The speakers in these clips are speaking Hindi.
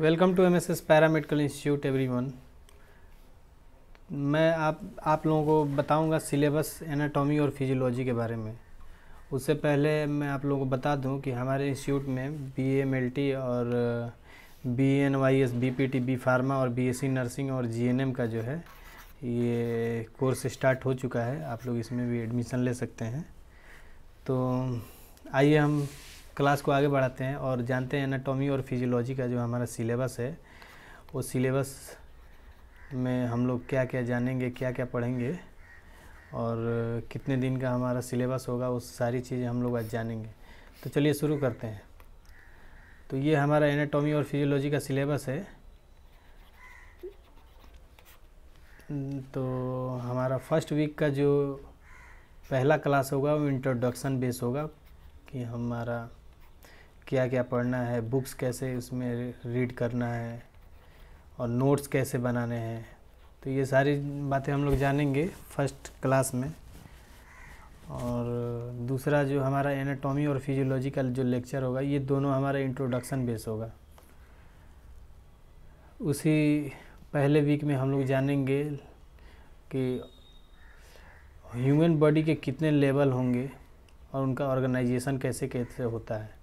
welcome to M S para paramedical institute everyone मैं आप आप लोगों को बताऊंगा सिलेबस एनाटॉमी और फिजियोलॉजी के बारे में उससे पहले मैं आप लोगों को बता दूं कि हमारे इंस्टीट्यूट में बी एम एल टी और B N Y S B P T B pharma और बी एस सी नर्सिंग और जी एन एम का जो है ये कोर्स स्टार्ट हो चुका है आप लोग इसमें भी एडमिशन ले सकते हैं तो आइए हम क्लास को आगे बढ़ाते हैं और जानते हैं एनाटॉमी और फिजियोलॉजी का जो हमारा सिलेबस है वो सिलेबस में हम लोग क्या क्या जानेंगे क्या क्या पढ़ेंगे और कितने दिन का हमारा सिलेबस होगा वो सारी चीज़ें हम लोग आज जानेंगे तो चलिए शुरू करते हैं तो ये हमारा एनाटॉमी और फिजियोलॉजी का सिलेबस है तो हमारा फर्स्ट वीक का जो पहला क्लास होगा वो इंट्रोडक्शन बेस होगा कि हमारा क्या क्या पढ़ना है बुक्स कैसे उसमें रीड करना है और नोट्स कैसे बनाने हैं तो ये सारी बातें हम लोग जानेंगे फर्स्ट क्लास में और दूसरा जो हमारा एनाटॉमी और फिजियोलॉजी का जो लेक्चर होगा ये दोनों हमारा इंट्रोडक्शन बेस होगा उसी पहले वीक में हम लोग जानेंगे कि ह्यूमन बॉडी के कितने लेवल होंगे और उनका ऑर्गेनाइजेशन कैसे कैसे होता है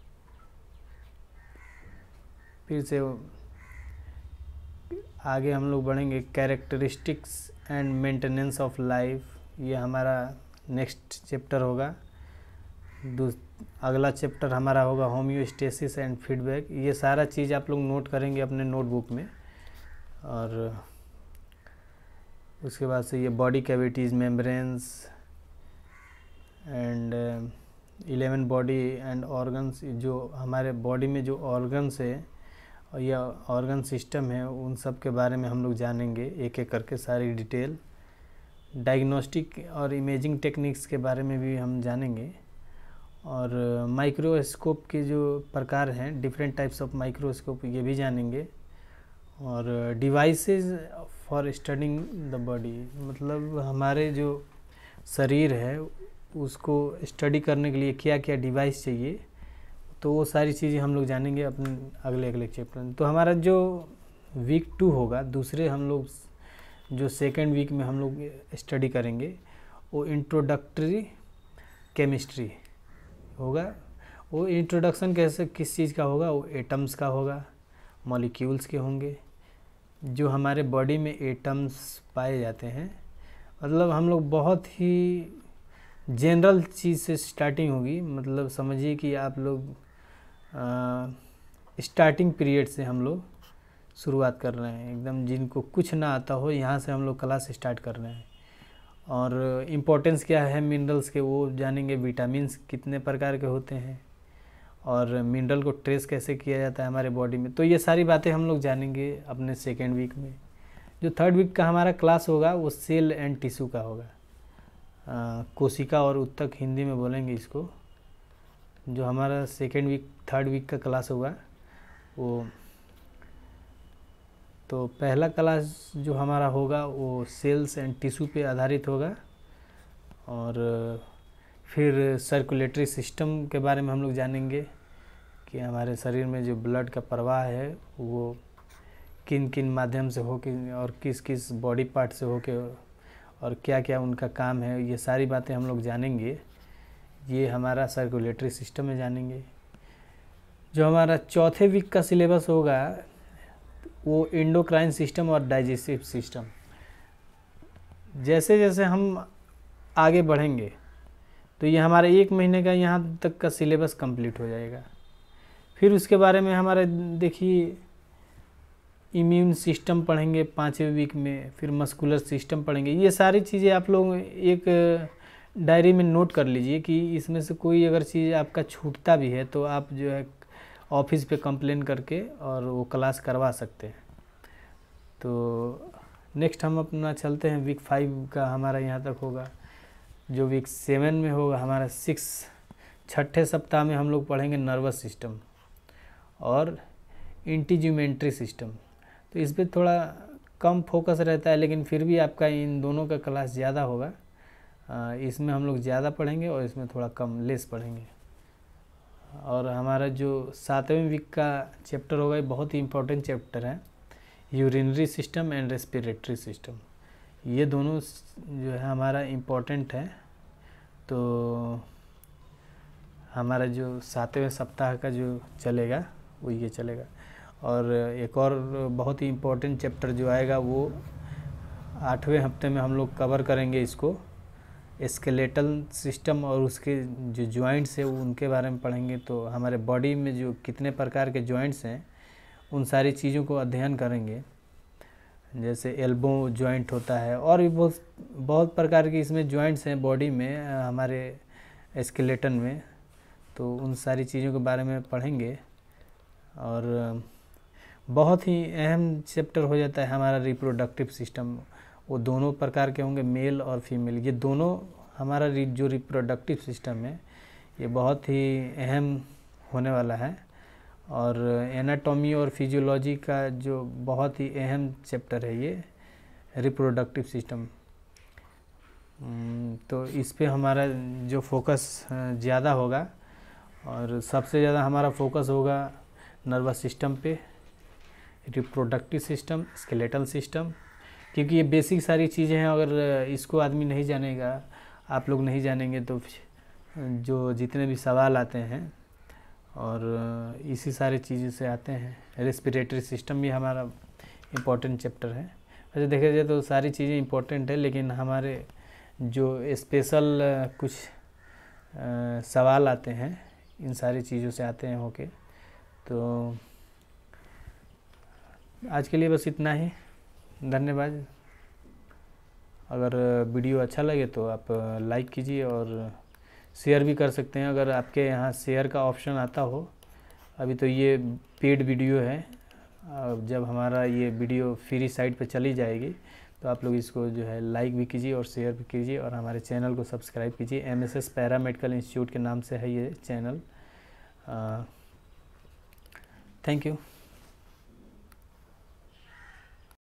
फिर से आगे हम लोग बढ़ेंगे characteristics and maintenance of life ये हमारा नेक्स्ट चैप्टर होगा अगला चैप्टर हमारा होगा होम्योस्टेसिस एंड फीडबैक ये सारा चीज़ आप लोग नोट करेंगे अपने नोटबुक में और उसके बाद से ये body cavities membranes and eleven body and organs जो हमारे बॉडी में जो ऑर्गन्स है या ऑर्गन सिस्टम है उन सब के बारे में हम लोग जानेंगे एक एक करके सारी डिटेल डायग्नोस्टिक और इमेजिंग टेक्निक्स के बारे में भी हम जानेंगे और माइक्रोस्कोप के जो प्रकार हैं डिफरेंट टाइप्स ऑफ माइक्रोस्कोप ये भी जानेंगे और devices for studying the body मतलब हमारे जो शरीर है उसको स्टडी करने के लिए क्या क्या डिवाइस चाहिए तो वो सारी चीज़ें हम लोग जानेंगे अपने अगले अगले चैप्टर में तो हमारा जो वीक टू होगा दूसरे हम लोग जो सेकेंड वीक में हम लोग स्टडी करेंगे वो इंट्रोडक्टरी केमिस्ट्री होगा वो इंट्रोडक्शन कैसे किस चीज़ का होगा वो एटम्स का होगा मॉलिक्यूल्स के होंगे जो हमारे बॉडी में एटम्स पाए जाते हैं मतलब हम लोग बहुत ही जनरल चीज़ से स्टार्टिंग होगी मतलब समझिए कि आप लोग स्टार्टिंग पीरियड से हम लोग शुरुआत कर रहे हैं एकदम जिनको कुछ ना आता हो यहाँ से हम लोग क्लास स्टार्ट कर रहे हैं और इम्पोर्टेंस क्या है मिनरल्स के वो जानेंगे विटामिन कितने प्रकार के होते हैं और मिनरल को ट्रेस कैसे किया जाता है हमारे बॉडी में तो ये सारी बातें हम लोग जानेंगे अपने सेकेंड वीक में जो थर्ड वीक का हमारा क्लास होगा वो सेल एंड टिश्यू का होगा कोशिका और उत्तक हिंदी में बोलेंगे इसको जो हमारा सेकेंड वीक थर्ड वीक का क्लास होगा वो तो पहला क्लास जो हमारा होगा वो सेल्स एंड टिश्यू पे आधारित होगा और फिर सर्कुलेटरी सिस्टम के बारे में हम लोग जानेंगे कि हमारे शरीर में जो ब्लड का प्रवाह है वो किन किन माध्यम से हो कि और किस किस बॉडी पार्ट से हो के और क्या क्या उनका काम है ये सारी बातें हम लोग जानेंगे ये हमारा सर्कुलेटरी सिस्टम में जानेंगे जो हमारा चौथे वीक का सिलेबस होगा वो इंडोक्राइन सिस्टम और डाइजेस्टिव सिस्टम जैसे जैसे हम आगे बढ़ेंगे तो ये हमारा एक महीने का यहाँ तक का सिलेबस कंप्लीट हो जाएगा फिर उसके बारे में हमारे देखिए इम्यून सिस्टम पढ़ेंगे पाँचवें वीक में फिर मस्कुलर सिस्टम पढ़ेंगे ये सारी चीज़ें आप लोग एक डायरी में नोट कर लीजिए कि इसमें से कोई अगर चीज़ आपका छूटता भी है तो आप जो है ऑफिस पे कंप्लेन करके और वो क्लास करवा सकते हैं तो नेक्स्ट हम अपना चलते हैं वीक फाइव का हमारा यहाँ तक होगा जो वीक सेवन में होगा हमारा सिक्स छठे सप्ताह में हम लोग पढ़ेंगे नर्वस सिस्टम और इंटीजूमेंट्री सिस्टम तो इस पर थोड़ा कम फोकस रहता है लेकिन फिर भी आपका इन दोनों का क्लास ज़्यादा होगा इसमें हम लोग ज़्यादा पढ़ेंगे और इसमें थोड़ा कम लेस पढ़ेंगे और हमारा जो सातवें वीक का चैप्टर होगा ये बहुत ही इम्पोर्टेंट चैप्टर है urinary system and respiratory system ये दोनों जो है हमारा इम्पोर्टेंट है तो हमारा जो सातवें सप्ताह का जो चलेगा वो ये चलेगा और एक और बहुत ही इम्पोर्टेंट चैप्टर जो आएगा वो आठवें हफ्ते में हम लोग कवर करेंगे इसको स्केलेटल सिस्टम और उसके जो जॉइंट्स हैं उनके बारे में पढ़ेंगे तो हमारे बॉडी में जो कितने प्रकार के जॉइंट्स हैं उन सारी चीज़ों को अध्ययन करेंगे जैसे एल्बो जॉइंट होता है और भी बहुत बहुत प्रकार की इसमें जॉइंट्स हैं बॉडी में हमारे स्केलेटन में तो उन सारी चीज़ों के बारे में पढ़ेंगे और बहुत ही अहम चैप्टर हो जाता है हमारा रिप्रोडक्टिव सिस्टम वो दोनों प्रकार के होंगे मेल और फीमेल ये दोनों हमारा जो रिप्रोडक्टिव सिस्टम है ये बहुत ही अहम होने वाला है और एनाटॉमी और फिजियोलॉजी का जो बहुत ही अहम चैप्टर है ये रिप्रोडक्टिव सिस्टम तो इस पर हमारा जो फोकस ज़्यादा होगा और सबसे ज़्यादा हमारा फोकस होगा नर्वस सिस्टम पे रिप्रोडक्टिव सिस्टम स्केलेटल सिस्टम क्योंकि ये बेसिक सारी चीज़ें हैं अगर इसको आदमी नहीं जानेगा आप लोग नहीं जानेंगे तो जो जितने भी सवाल आते हैं और इसी सारी चीज़ों से आते हैं रेस्पिरेटरी सिस्टम भी हमारा इम्पोर्टेंट चैप्टर है वैसे देखा जाए तो सारी चीज़ें इम्पोर्टेंट है लेकिन हमारे जो स्पेशल कुछ सवाल आते हैं इन सारी चीज़ों से आते हैं होके तो आज के लिए बस इतना ही धन्यवाद अगर वीडियो अच्छा लगे तो आप लाइक कीजिए और शेयर भी कर सकते हैं अगर आपके यहाँ शेयर का ऑप्शन आता हो अभी तो ये पेड वीडियो है जब हमारा ये वीडियो फ्री साइट पर चली जाएगी तो आप लोग इसको जो है लाइक भी कीजिए और शेयर भी कीजिए और हमारे चैनल को सब्सक्राइब कीजिए M S S paramedical institute के नाम से है ये चैनल थैंक यू